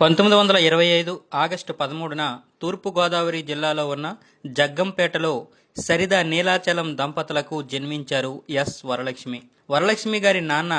పంతొమ్మిది వందల ఇరవై ఐదు ఆగస్టు పదమూడున తూర్పుగోదావరి జిల్లాలో ఉన్న జగ్గంపేటలో సరిద నీలాచలం దంపతులకు జన్మించారు ఎస్ వరలక్ష్మి వరలక్ష్మి గారి నాన్న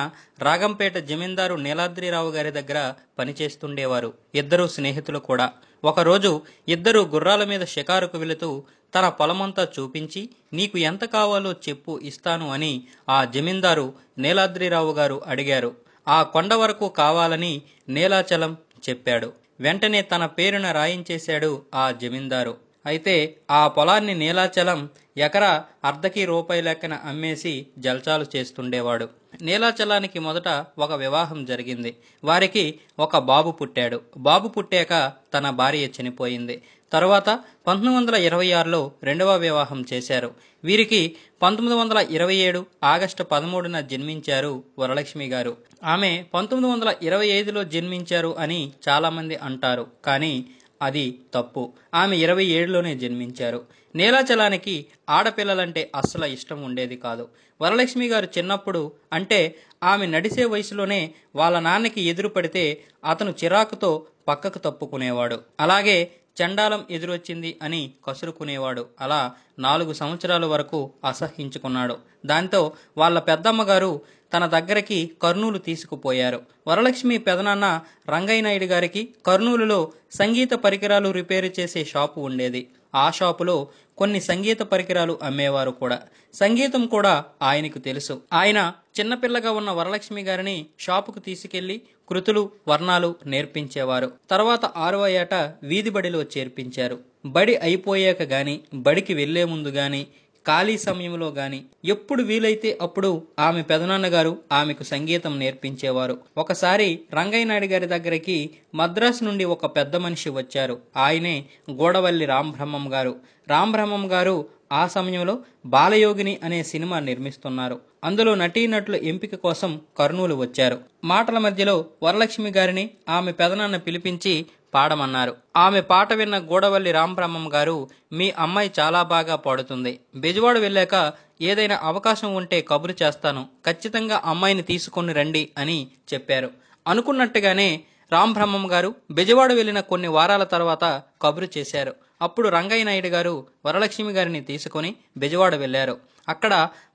రాగంపేట జమీందారు నీలాద్రిరావు గారి దగ్గర పనిచేస్తుండేవారు ఇద్దరు స్నేహితులు కూడా ఒకరోజు ఇద్దరు గుర్రాల మీద షికారుకు వెళుతూ తన పొలమంతా చూపించి నీకు ఎంత కావాలో చెప్పు ఇస్తాను అని ఆ జమీందారు నీలాద్రిరావు గారు అడిగారు ఆ కొండ వరకు కావాలని నీలాచలం చెప్పాడు వెంటనే తన పేరున రాయించేశాడు ఆ జమీందారు అయితే ఆ పొలాన్ని నీలాచలం ఎకరా అర్ధకి రూపాయి లెక్కన అమ్మేసి జల్చాలు చేస్తుండేవాడు నీలాచలానికి మొదట ఒక వివాహం జరిగింది వారికి ఒక బాబు పుట్టాడు బాబు పుట్టాక తన భార్య చనిపోయింది తరువాత పంతొమ్మిది వందల ఇరవై ఆరులో రెండవ వివాహం చేశారు వీరికి పంతొమ్మిది వందల ఇరవై ఏడు ఆగస్టు పదమూడున జన్మించారు వరలక్ష్మి గారు ఆమె పంతొమ్మిది వందల ఇరవై ఐదులో జన్మించారు అని చాలామంది అంటారు కానీ అది తప్పు ఆమె ఇరవై ఏడులోనే జన్మించారు నీలాచలానికి ఆడపిల్లలంటే అస్సలు ఇష్టం ఉండేది కాదు వరలక్ష్మి గారు చిన్నప్పుడు అంటే ఆమె నడిసే వయసులోనే వాళ్ళ నాన్నకి ఎదురు పడితే అతను చిరాకుతో పక్కకు తప్పుకునేవాడు అలాగే చండాలం ఎదురొచ్చింది అని కసురుకునేవాడు అలా నాలుగు సంవత్సరాల వరకు అసహించుకున్నాడు దాంతో వాళ్ళ పెద్దమ్మగారు తన దగ్గరికి కర్నూలు తీసుకుపోయారు వరలక్ష్మి పెదనాన్న రంగయ్యనాయుడు గారికి కర్నూలులో సంగీత పరికరాలు రిపేరు చేసే షాపు ఉండేది ఆ షాపులో కొన్ని సంగీత పరికరాలు అమ్మేవారు కూడా సంగీతం కూడా ఆయనకు తెలుసు ఆయన చిన్నపిల్లగా ఉన్న వరలక్ష్మి గారిని షాపుకు తీసుకెళ్లి కృతులు వర్ణాలు నేర్పించేవారు తర్వాత ఆరవ ఏట వీధి బడిలో చేర్పించారు బడి అయిపోయాక గాని బడికి వెళ్లే ముందు గాని ఖాళీ సమయంలో గాని ఎప్పుడు వీలైతే అప్పుడు ఆమె పెదనాన్నగారు ఆమెకు సంగీతం నేర్పించేవారు ఒకసారి రంగయ్యనాయుడు గారి దగ్గరికి మద్రాసు నుండి ఒక పెద్ద మనిషి వచ్చారు ఆయనే గోడవల్లి రాంబ్రహ్మం గారు రాంబ్రహ్మం గారు ఆ సమయంలో బాలయోగిని అనే సినిమా నిర్మిస్తున్నారు అందులో నటీనటుల ఎంపిక కోసం కర్నూలు వచ్చారు మాటల మధ్యలో వరలక్ష్మి గారిని ఆమె పెదనాన్న పిలిపించి పాడమన్నారు ఆమె పాట విన్న గూడవల్లి రాంబ్రహ్మం గారు మీ అమ్మాయి చాలా బాగా పాడుతుంది బెజవాడ వెళ్ళాక ఏదైనా అవకాశం ఉంటే కబురు చేస్తాను ఖచ్చితంగా అమ్మాయిని తీసుకొని రండి అని చెప్పారు అనుకున్నట్టుగానే రాంబ్రహ్మం గారు బెజవాడ వెళ్ళిన కొన్ని వారాల తర్వాత కబురు చేశారు అప్పుడు రంగయ్య నాయుడు గారు వరలక్ష్మి గారిని తీసుకొని బెజవాడ వెళ్ళారు అక్కడ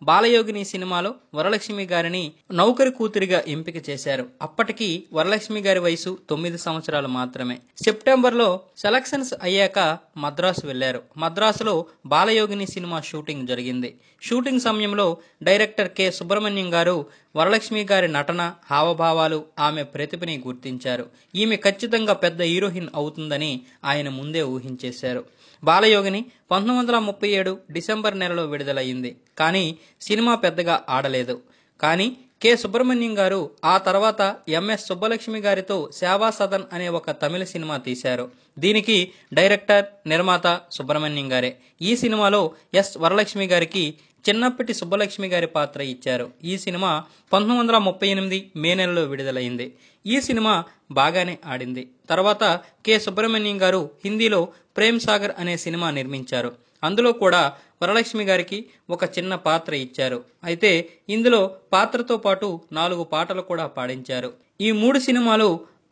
బాలయోగిని సినిమాలో వరలక్ష్మి గారిని నౌకరి కూతురిగా ఎంపిక చేశారు అప్పటికి వరలక్ష్మి గారి వయసు తొమ్మిది సంవత్సరాలు మాత్రమే సెప్టెంబర్లో సెలక్షన్స్ అయ్యాక మద్రాసు వెళ్లారు మద్రాసులో బాలయోగిని సినిమా షూటింగ్ జరిగింది షూటింగ్ సమయంలో డైరెక్టర్ కె సుబ్రహ్మణ్యం గారు వరలక్ష్మి గారి నటన హావభావాలు ఆమె ప్రతిభని గుర్తించారు ఈమె ఖచ్చితంగా పెద్ద హీరోయిన్ అవుతుందని ఆయన ముందే ఊహించేశారు బాలయోగిని పంతొమ్మిది వందల ముప్పై ఏడు డిసెంబర్ నెలలో విడుదలయ్యింది కానీ సినిమా పెద్దగా ఆడలేదు కానీ కె సుబ్రహ్మణ్యం గారు ఆ తర్వాత ఎంఎస్ సుబ్బలక్ష్మి గారితో సేవా సదన్ అనే ఒక తమిళ సినిమా తీశారు దీనికి డైరెక్టర్ నిర్మాత సుబ్రహ్మణ్యం గారే ఈ సినిమాలో ఎస్ వరలక్ష్మి గారికి చిన్నప్పటి సుబ్బలక్ష్మి గారి పాత్ర ఇచ్చారు ఈ సినిమా పంతొమ్మిది వందల ముప్పై ఎనిమిది మే నెలలో విడుదలైంది ఈ సినిమా బాగానే ఆడింది తర్వాత కె సుబ్రహ్మణ్యం గారు హిందీలో ప్రేమ్ సాగర్ అనే సినిమా నిర్మించారు అందులో కూడా వరలక్ష్మి గారికి ఒక చిన్న పాత్ర ఇచ్చారు అయితే ఇందులో పాత్రతో పాటు నాలుగు పాటలు కూడా పాడించారు ఈ మూడు సినిమాలు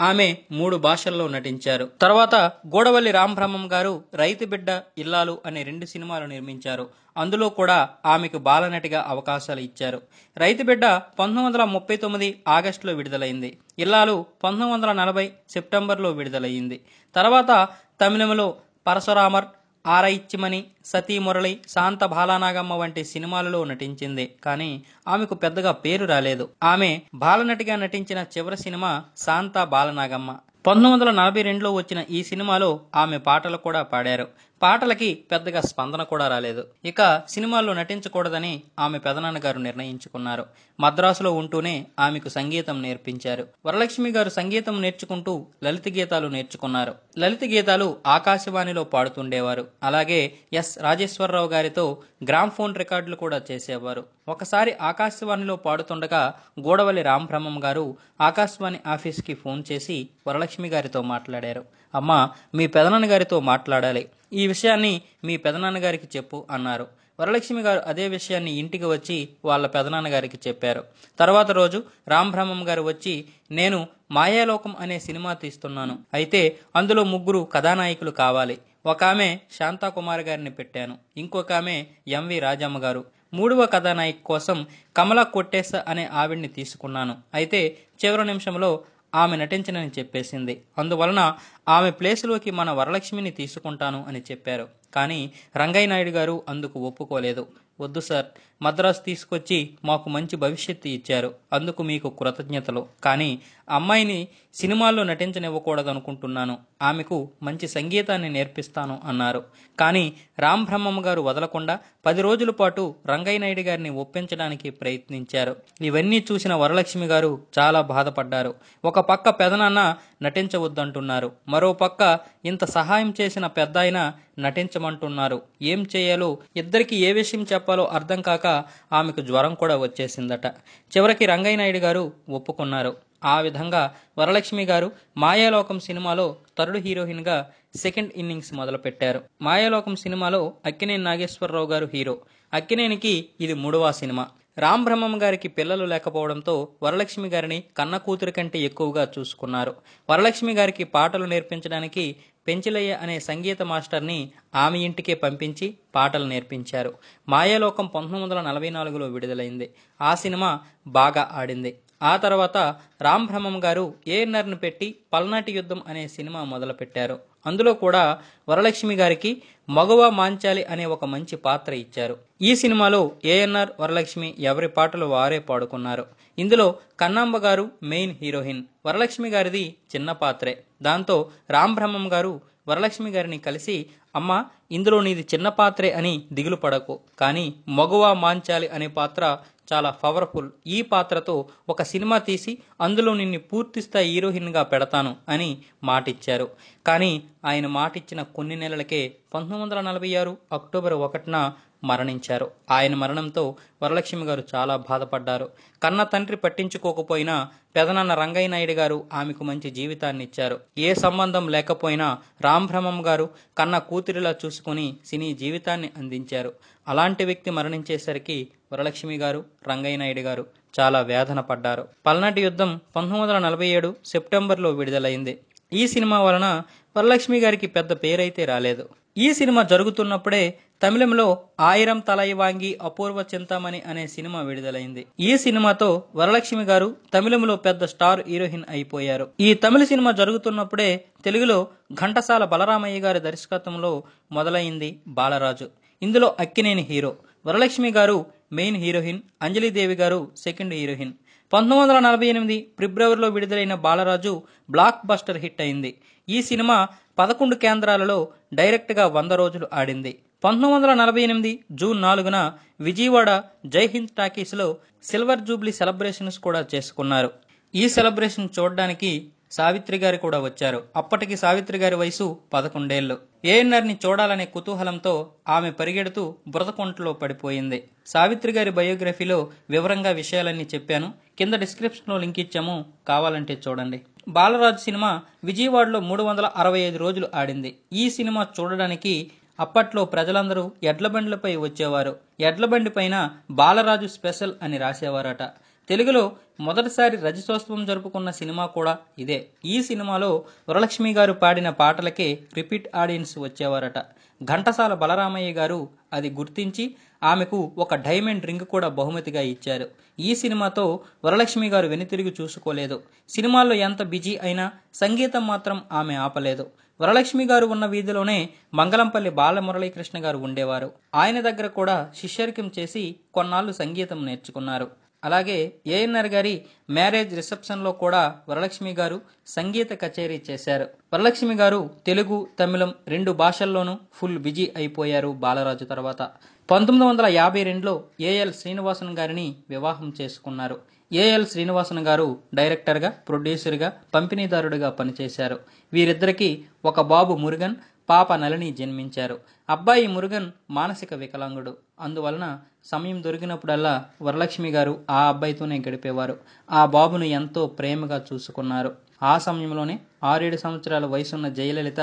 ఆమె మూడు భాషల్లో నటించారు తర్వాత గోడవల్లి రాంబ్రహ్మం గారు రైతు బిడ్డ ఇల్లాలు అనే రెండు సినిమాలు నిర్మించారు అందులో కూడా ఆమెకు బాలనటిగా అవకాశాలు ఇచ్చారు రైతు బిడ్డ పంతొమ్మిది వందల ముప్పై తొమ్మిది ఆగస్టులో విడుదలైంది ఇల్లాలు పంతొమ్మిది వందల నలభై సెప్టెంబర్లో విడుదలయ్యింది తర్వాత తమిళంలో పరశురామర్ ఆరైత్యమని సతీమురళి శాంత బాలానాగమ్మ వంటి సినిమాలలో నటించింది కానీ ఆమెకు పెద్దగా పేరు రాలేదు ఆమె బాలనటిగా నటించిన చివరి సినిమా శాంత బాలనాగమ్మ పంతొమ్మిది వందల నలభై రెండులో వచ్చిన ఈ సినిమాలో ఆమె పాటలు కూడా పాడారు పాటలకి పెద్దగా స్పందన కూడా రాలేదు ఇక సినిమాల్లో నటించకూడదని ఆమె పెదనాన్నగారు నిర్ణయించుకున్నారు మద్రాసులో ఉంటూనే ఆమెకు సంగీతం నేర్పించారు వరలక్ష్మి గారు సంగీతం నేర్చుకుంటూ లలిత గీతాలు నేర్చుకున్నారు లలిత గీతాలు ఆకాశవాణిలో పాడుతుండేవారు అలాగే ఎస్ రాజేశ్వరరావు గారితో గ్రామ్ ఫోన్ రికార్డులు కూడా చేసేవారు ఒకసారి ఆకాశవాణిలో పాడుతుండగా గూడవల్లి రామబ్రహ్మం గారు ఆకాశవాణి ఆఫీస్కి ఫోన్ చేసి వరలక్ష్మి గారితో మాట్లాడారు అమ్మ మీ పెదనాన్న గారితో మాట్లాడాలి ఈ విషయాన్ని మీ పెదనాన్నగారికి చెప్పు అన్నారు వరలక్ష్మి గారు అదే విషయాన్ని ఇంటికి వచ్చి వాళ్ళ పెదనాన్నగారికి చెప్పారు తర్వాత రోజు రాంబ్రహ్మం గారు వచ్చి నేను మాయాలోకం అనే సినిమా తీస్తున్నాను అయితే అందులో ముగ్గురు కథానాయకులు కావాలి ఒక ఆమె శాంతాకుమార్ గారిని పెట్టాను ఇంకొక ఆమె ఎంవి రాజమ్మ గారు మూడవ కథానాయక కోసం కమల కొట్టేస అనే ఆవిడ్ని తీసుకున్నాను అయితే చివరి నిమిషంలో ఆమె నటించనని చెప్పేసింది అందువలన ఆమె ప్లేసులోకి మన వరలక్ష్మిని తీసుకుంటాను అని చెప్పారు కానీ రంగయ్య నాయుడు గారు అందుకు ఒప్పుకోలేదు వద్దు సార్ మద్రాసు తీసుకొచ్చి మాకు మంచి భవిష్యత్తు ఇచ్చారు అందుకు మీకు కృతజ్ఞతలు కానీ అమ్మాయిని సినిమాల్లో నటించనివ్వకూడదనుకుంటున్నాను ఆమెకు మంచి సంగీతాన్ని నేర్పిస్తాను అన్నారు కానీ రామ్ గారు వదలకుండా పది రోజుల పాటు రంగయ్యనాయుడు గారిని ఒప్పించడానికి ప్రయత్నించారు ఇవన్నీ చూసిన వరలక్ష్మి గారు చాలా బాధపడ్డారు ఒక పక్క పెదనాన్న నటించవద్దంటున్నారు మరో పక్క ఇంత సహాయం చేసిన పెద్దాయన నటించమంటున్నారు ఏం చేయాలో ఇద్దరికి ఏ విషయం చెప్పాలో అర్థం కాక ఆమెకు జ్వరం కూడా వచ్చేసిందట చివరికి రంగయ్య నాయుడు గారు ఒప్పుకున్నారు ఆ విధంగా వరలక్ష్మి గారు మాయాలోకం సినిమాలో తరుడు హీరోయిన్గా సెకండ్ ఇన్నింగ్స్ మొదలుపెట్టారు మాయాలోకం సినిమాలో అక్కినేని నాగేశ్వరరావు గారు హీరో అక్కినేనికి ఇది మూడవ సినిమా రాంబ్రహ్మం గారికి పిల్లలు లేకపోవడంతో వరలక్ష్మి గారిని కన్న కూతురు కంటే ఎక్కువగా చూసుకున్నారు వరలక్ష్మి గారికి పాటలు నేర్పించడానికి పెంచిలయ్య అనే సంగీత మాస్టర్ని ఆమె ఇంటికే పంపించి పాటలు నేర్పించారు మాయాలోకం పంతొమ్మిది వందల నలభై నాలుగులో విడుదలైంది ఆ సినిమా బాగా ఆడింది ఆ తర్వాత రాంబ్రహ్మం గారు ఏఎన్ఆర్ను పెట్టి పల్నాటి యుద్ధం అనే సినిమా మొదలుపెట్టారు అందులో కూడా వరలక్ష్మి గారికి మగవ మాంచాలి అనే ఒక మంచి పాత్ర ఇచ్చారు ఈ సినిమాలో ఏఎన్ఆర్ వరలక్ష్మి ఎవరి పాటలు వారే పాడుకున్నారు ఇందులో కన్నాంబ గారు మెయిన్ హీరోయిన్ వరలక్ష్మి గారిది చిన్న పాత్రే దాంతో రాంబ్రహ్మం గారు వరలక్ష్మి గారిని కలిసి అమ్మ ఇందులో నీది చిన్న పాత్రే అని దిగులు పడకు కానీ మగువా మాంచాలి అనే పాత్ర చాలా పవర్ఫుల్ ఈ పాత్రతో ఒక సినిమా తీసి అందులో నిన్ను పూర్తిస్థాయి హీరోయిన్గా పెడతాను అని మాటిచ్చారు కానీ ఆయన మాటిచ్చిన కొన్ని నెలలకే పంతొమ్మిది వందల నలభై ఆరు అక్టోబర్ ఒకటిన మరణించారు ఆయన మరణంతో వరలక్ష్మి గారు చాలా బాధపడ్డారు కన్న తండ్రి పట్టించుకోకపోయినా పెదనాన్న రంగయ్య నాయుడు గారు ఆమెకు మంచి జీవితాన్ని ఇచ్చారు ఏ సంబంధం లేకపోయినా రాంభ్రమం గారు కన్న కూతురిలా చూసుకుని సినీ జీవితాన్ని అందించారు అలాంటి వ్యక్తి మరణించేసరికి వరలక్ష్మి గారు రంగయ్య నాయుడు గారు చాలా వేదన పడ్డారు పల్నాటి యుద్ధం పంతొమ్మిది వందల నలభై ఏడు సెప్టెంబర్లో విడుదలైంది ఈ సినిమా వలన వరలక్ష్మి గారికి పెద్ద పేరైతే రాలేదు ఈ సినిమా జరుగుతున్నప్పుడే తమిళంలో ఆయిరం తలయి వాంగి అపూర్వ చింతామణి అనే సినిమా విడుదలైంది ఈ సినిమాతో వరలక్ష్మి గారు తమిళంలో పెద్ద స్టార్ హీరోయిన్ అయిపోయారు ఈ తమిళ సినిమా జరుగుతున్నప్పుడే తెలుగులో ఘంటసాల బలరామయ్య గారి దర్శకత్వంలో మొదలైంది బాలరాజు ఇందులో అక్కినేని హీరో వరలక్ష్మి గారు మెయిన్ హీరోయిన్ అంజలిదేవి గారు సెకండ్ హీరోయిన్ పంతొమ్మిది వందల నలభై ఎనిమిది ఫిబ్రవరిలో విడుదలైన బాలరాజు బ్లాక్ బస్టర్ హిట్ అయింది ఈ సినిమా పదకొండు కేంద్రాలలో డైరెక్ట్గా వంద రోజులు ఆడింది పంతొమ్మిది వందల నలభై ఎనిమిది జూన్ నాలుగున విజయవాడ జై హింద్ టాకీస్లో సిల్వర్ జూబ్లీ సెలబ్రేషన్స్ కూడా చేసుకున్నారు ఈ సెలబ్రేషన్ చూడడానికి సావిత్రి గారు కూడా వచ్చారు అప్పటికి సావిత్రి గారి వయసు పదకొండేళ్లు ఏఎన్ఆర్ని చూడాలనే కుతూహలంతో ఆమె పరిగెడుతూ బురదకొంటలో పడిపోయింది సావిత్రి గారి బయోగ్రఫీలో వివరంగా విషయాలన్నీ చెప్పాను కింద డిస్క్రిప్షన్లో లింక్ ఇచ్చాము కావాలంటే చూడండి బాలరాజు సినిమా విజయవాడలో మూడు వందల అరవై ఐదు రోజులు ఆడింది ఈ సినిమా చూడడానికి అప్పట్లో ప్రజలందరూ ఎడ్ల బండ్లపై వచ్చేవారు ఎడ్ల బండి పైన బాలరాజు స్పెషల్ అని రాసేవారట తెలుగులో మొదటిసారి రజతోత్సవం జరుపుకున్న సినిమా కూడా ఇదే ఈ సినిమాలో వరలక్ష్మి గారు పాడిన పాటలకే రిపీట్ ఆడియన్స్ వచ్చేవారట ఘంటసాల బలరామయ్య గారు అది గుర్తించి ఆమెకు ఒక డైమండ్ రింగ్ కూడా బహుమతిగా ఇచ్చారు ఈ సినిమాతో వరలక్ష్మి గారు వెనుతిరిగి చూసుకోలేదు సినిమాల్లో ఎంత బిజీ అయినా సంగీతం మాత్రం ఆమె ఆపలేదు వరలక్ష్మి గారు ఉన్న వీధిలోనే మంగళంపల్లి బాలమురళీకృష్ణ గారు ఉండేవారు ఆయన దగ్గర కూడా శిష్యర్క్యం చేసి కొన్నాళ్ళు సంగీతం నేర్చుకున్నారు అలాగే ఏఎన్ఆర్ గారి మ్యారేజ్ రిసెప్షన్లో కూడా వరలక్ష్మి గారు సంగీత కచేరీ చేశారు వరలక్ష్మి గారు తెలుగు తమిళం రెండు భాషల్లోనూ ఫుల్ బిజీ అయిపోయారు బాలరాజు తర్వాత పంతొమ్మిది వందల యాభై రెండులో ఏఎల్ శ్రీనివాసన్ గారిని వివాహం చేసుకున్నారు ఏఎల్ శ్రీనివాసన్ గారు డైరెక్టర్గా ప్రొడ్యూసర్గా పంపిణీదారుడిగా పనిచేశారు వీరిద్దరికీ ఒక బాబు మురుగన్ పాప నలిని జన్మించారు అబ్బాయి మురుగన్ మానసిక వికలాంగుడు అందువలన సమయం దొరికినప్పుడల్లా వరలక్ష్మి గారు ఆ అబ్బాయితోనే గడిపేవారు ఆ బాబును ఎంతో ప్రేమగా చూసుకున్నారు ఆ సమయంలోనే ఆరేడు సంవత్సరాల వయసున్న జయలలిత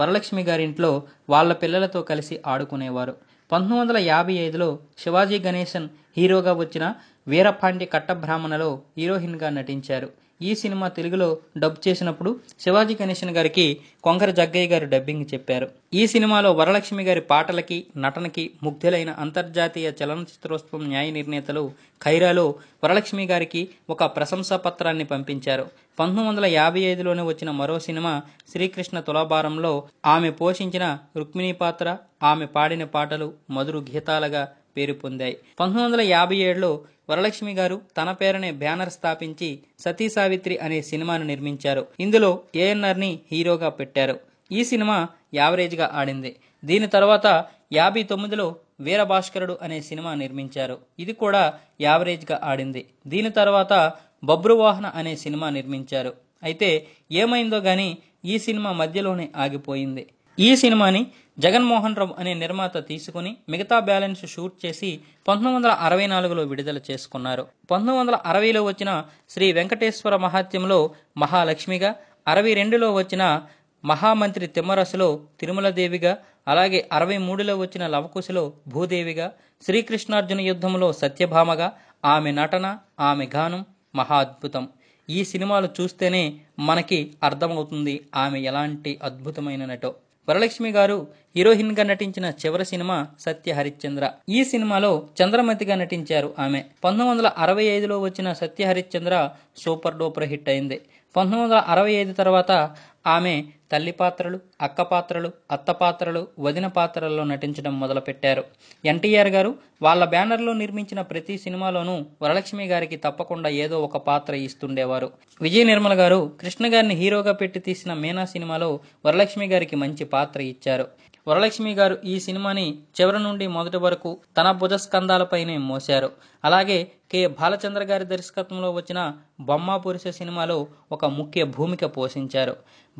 వరలక్ష్మి గారింట్లో వాళ్ళ పిల్లలతో కలిసి ఆడుకునేవారు పంతొమ్మిది వందల యాభై ఐదులో శివాజీ గణేశన్ హీరోగా వచ్చిన వీరపాండ్య కట్టబ్రాహ్మణలో హీరోయిన్గా నటించారు ఈ సినిమా తెలుగులో డబ్ చేసినప్పుడు శివాజీ గణేశన్ గారికి కొంకర జగ్గయ్య గారు డబ్బింగ్ చెప్పారు ఈ సినిమాలో వరలక్ష్మి గారి పాటలకి నటనకి ముగ్ధులైన అంతర్జాతీయ చలనచిత్రోత్సవం న్యాయ నిర్ణేతలు ఖైరాలో వరలక్ష్మి గారికి ఒక ప్రశంసా పత్రాన్ని పంపించారు పంతొమ్మిది వందల యాభై ఐదులోనే వచ్చిన మరో సినిమా శ్రీకృష్ణ తులాభారంలో ఆమె పోషించిన రుక్మిణి పాత్ర ఆమె పాడిన పాటలు మధురు గీతాలుగా పేరు పొందాయి పంతొమ్మిది వందల యాభై ఏడులో వరలక్ష్మి గారు తన పేరనే బ్యానర్ స్థాపించి సతీ సావిత్రి అనే సినిమాను నిర్మించారు ఇందులో ఏఎన్ఆర్ని హీరోగా పెట్టారు ఈ సినిమా యావరేజ్గా ఆడింది దీని తర్వాత యాభై తొమ్మిదిలో వీరభాస్కరుడు అనే సినిమా నిర్మించారు ఇది కూడా యావరేజ్గా ఆడింది దీని తర్వాత బబ్రువాహన అనే సినిమా నిర్మించారు అయితే ఏమైందో కానీ ఈ సినిమా మధ్యలోనే ఆగిపోయింది ఈ సినిమాని జగన్మోహన్ రావు అనే నిర్మాత తీసుకుని మిగతా బ్యాలెన్స్ షూట్ చేసి పంతొమ్మిది వందల అరవై నాలుగులో విడుదల చేసుకున్నారు పంతొమ్మిది వందల అరవైలో వచ్చిన శ్రీ వెంకటేశ్వర మహాత్యంలో మహాలక్ష్మిగా అరవై రెండులో వచ్చిన మహామంత్రి తిమ్మరసులో తిరుమలదేవిగా అలాగే అరవై మూడులో వచ్చిన లవకుశలో భూదేవిగా శ్రీకృష్ణార్జున యుద్ధంలో సత్యభామగా ఆమె నటన ఆమె గానం మహా అద్భుతం ఈ సినిమాలు చూస్తేనే మనకి అర్థమవుతుంది ఆమె ఎలాంటి అద్భుతమైన నటో వరలక్ష్మి గారు హీరోయిన్ గా నటించిన చివరి సినిమా సత్య హరిశ్చంద్ర ఈ సినిమాలో చంద్రమతిగా నటించారు ఆమె పంతొమ్మిది వందల అరవై ఐదులో వచ్చిన Satya Harishchandra super duper hit అయింది పంతొమ్మిది వందల అరవై ఐదు తర్వాత ఆమె తల్లి పాత్రలు అక్క పాత్రలు అత్త పాత్రలు వదిన పాత్రల్లో నటించడం మొదలుపెట్టారు ఎన్టీఆర్ గారు వాళ్ళ బ్యానర్లో నిర్మించిన ప్రతి సినిమాలోనూ వరలక్ష్మి గారికి తప్పకుండా ఏదో ఒక పాత్ర ఇస్తుండేవారు విజయ నిర్మల గారు కృష్ణ గారిని హీరోగా పెట్టి తీసిన మీనా సినిమాలో వరలక్ష్మి గారికి మంచి పాత్ర ఇచ్చారు వరలక్ష్మి గారు ఈ సినిమాని చివరి నుండి మొదటి వరకు తన భుజస్కంధాలపైనే మోశారు అలాగే కె బాలచంద్ర గారి దర్శకత్వంలో వచ్చిన బొమ్మ సినిమాలో ఒక ముఖ్య భూమిక పోషించారు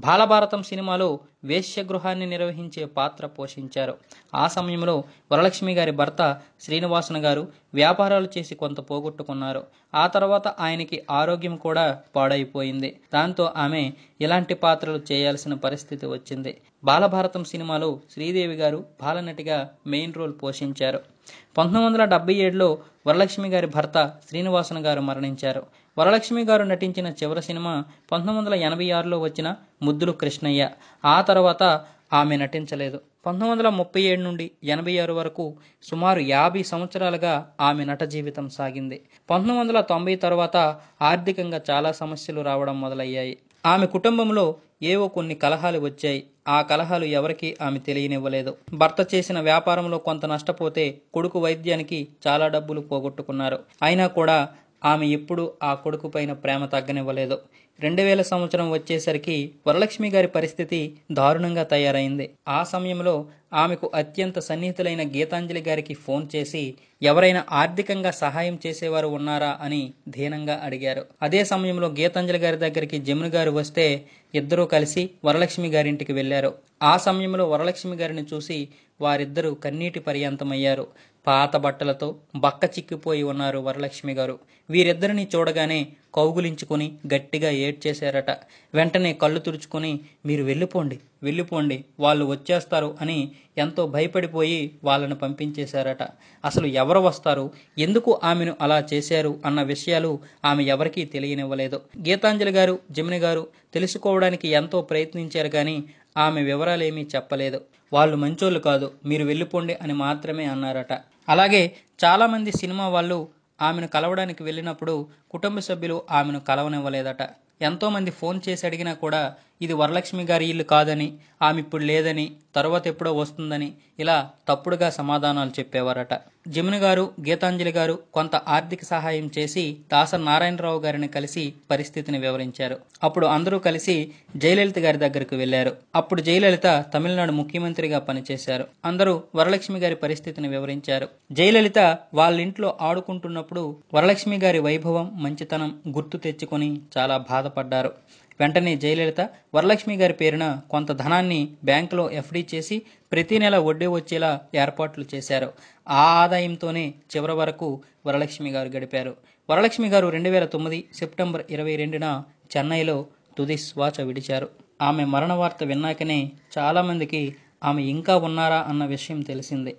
బాలభారతం సినిమాలో వేశ్యగృహాన్ని నిర్వహించే పాత్ర పోషించారు ఆ సమయంలో వరలక్ష్మి గారి భర్త శ్రీనివాసన్ గారు వ్యాపారాలు చేసి కొంత పోగొట్టుకున్నారు ఆ తర్వాత ఆయనకి ఆరోగ్యం కూడా పాడైపోయింది దాంతో ఆమె ఇలాంటి పాత్రలు చేయాల్సిన పరిస్థితి వచ్చింది బాలభారతం సినిమాలో శ్రీదేవి గారు బాలనటిగా మెయిన్ రోల్ పోషించారు పంతొమ్మిది వందల డెబ్బై ఏడులో వరలక్ష్మి గారి భర్త శ్రీనివాసన్ గారు మరణించారు వరలక్ష్మి గారు నటించిన చివరి సినిమా పంతొమ్మిది వందల ఎనభై ఆరులో వచ్చిన ముద్దులు కృష్ణయ్య ఆ తర్వాత ఆమె నటించలేదు పంతొమ్మిది వందల ముప్పై ఏడు నుండి ఎనభై ఆరు వరకు సుమారు యాభై సంవత్సరాలుగా ఆమె నట జీవితం సాగింది పంతొమ్మిది వందల తొంభై తర్వాత ఆర్థికంగా చాలా సమస్యలు రావడం మొదలయ్యాయి ఆమె కుటుంబంలో ఏవో కొన్ని కలహాలు వచ్చాయి ఆ కలహాలు ఎవరికీ ఆమె తెలియనివ్వలేదు భర్త చేసిన వ్యాపారంలో కొంత నష్టపోతే కొడుకు వైద్యానికి చాలా డబ్బులు పోగొట్టుకున్నారు అయినా కూడా ఆమె ఎప్పుడూ ఆ కొడుకు పైన ప్రేమ తగ్గనివ్వలేదు రెండు వేల సంవత్సరం వచ్చేసరికి వరలక్ష్మి గారి పరిస్థితి దారుణంగా తయారైంది ఆ సమయంలో ఆమెకు అత్యంత సన్నిహితులైన గీతాంజలి గారికి ఫోన్ చేసి ఎవరైనా ఆర్థికంగా సహాయం చేసేవారు ఉన్నారా అని ధీనంగా అడిగారు అదే సమయంలో గీతాంజలి గారి దగ్గరికి జమున గారు వస్తే ఇద్దరూ కలిసి వరలక్ష్మి గారింటికి వెళ్లారు ఆ సమయంలో వరలక్ష్మి గారిని చూసి వారిద్దరూ కన్నీటి పర్యంతమయ్యారు పాత బట్టలతో బక్క చిక్కిపోయి ఉన్నారు వరలక్ష్మి గారు వీరిద్దరిని చూడగానే కౌగులించుకుని గట్టిగా ఏడ్చేశారట వెంటనే కళ్ళు తుడుచుకొని మీరు వెళ్ళిపోండి వెళ్ళిపోండి వాళ్ళు వచ్చేస్తారు అని ఎంతో భయపడిపోయి వాళ్ళను పంపించేశారట అసలు ఎవరు వస్తారు ఎందుకు ఆమెను అలా చేశారు అన్న విషయాలు ఆమె ఎవరికీ తెలియనివ్వలేదు గీతాంజలి గారు జమిని గారు తెలుసుకోవడానికి ఎంతో ప్రయత్నించారు కానీ ఆమె వివరాలేమీ చెప్పలేదు వాళ్ళు మంచోళ్ళు కాదు మీరు వెళ్ళిపోండి అని మాత్రమే అన్నారట అలాగే చాలామంది సినిమా వాళ్ళు ఆమెను కలవడానికి వెళ్ళినప్పుడు కుటుంబ సభ్యులు ఆమెను కలవనివ్వలేదట ఎంతోమంది ఫోన్ చేసి అడిగినా కూడా ఇది వరలక్ష్మి గారి ఇల్లు కాదని ఆమె ఇప్పుడు లేదని తర్వాత ఎప్పుడో వస్తుందని ఇలా తప్పుడుగా సమాధానాలు చెప్పేవారట జమున గారు గీతాంజలి గారు కొంత ఆర్థిక సహాయం చేసి దాస నారాయణరావు గారిని కలిసి పరిస్థితిని వివరించారు అప్పుడు అందరూ కలిసి జయలలిత గారి దగ్గరకు వెళ్లారు అప్పుడు జయలలిత తమిళనాడు ముఖ్యమంత్రిగా పనిచేశారు అందరూ వరలక్ష్మి గారి పరిస్థితిని వివరించారు జయలలిత వాళ్ళ ఇంట్లో ఆడుకుంటున్నప్పుడు వరలక్ష్మి గారి వైభవం మంచితనం గుర్తు తెచ్చుకొని చాలా బాధపడ్డారు వెంటనే జయలలిత వరలక్ష్మి గారి పేరున కొంత ధనాన్ని బ్యాంకులో ఎఫ్డీ చేసి ప్రతి నెల వడ్డీ వచ్చేలా ఏర్పాట్లు చేశారు ఆ ఆదాయంతోనే చివరి వరకు వరలక్ష్మి గారు గడిపారు వరలక్ష్మి గారు రెండు వేల తొమ్మిది సెప్టెంబర్ ఇరవై రెండున చెన్నైలో తుది శ్వాస విడిచారు ఆమె మరణ వార్త విన్నాకనే చాలామందికి ఆమె ఇంకా ఉన్నారా అన్న విషయం తెలిసింది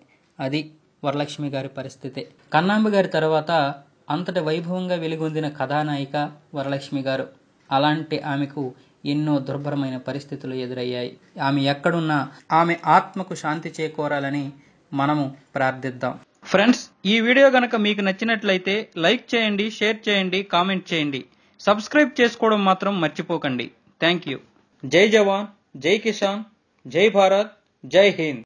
అది వరలక్ష్మి గారి పరిస్థితి కన్నాంబ గారి తర్వాత అంతటి వైభవంగా వెలుగొందిన కథానాయిక వరలక్ష్మి గారు అలాంటి ఆమెకు ఎన్నో దుర్భరమైన పరిస్థితులు ఎదురయ్యాయి ఆమె ఎక్కడున్నా ఆమె ఆత్మకు శాంతి చేకూరాలని మనము ప్రార్థిద్దాం ఫ్రెండ్స్ ఈ వీడియో గనక మీకు నచ్చినట్లయితే లైక్ చేయండి షేర్ చేయండి కామెంట్ చేయండి సబ్స్క్రైబ్ చేసుకోవడం మాత్రం మర్చిపోకండి థ్యాంక్ యూ జై జవాన్ జై కిసాన్ జై భారత్ జై హింద్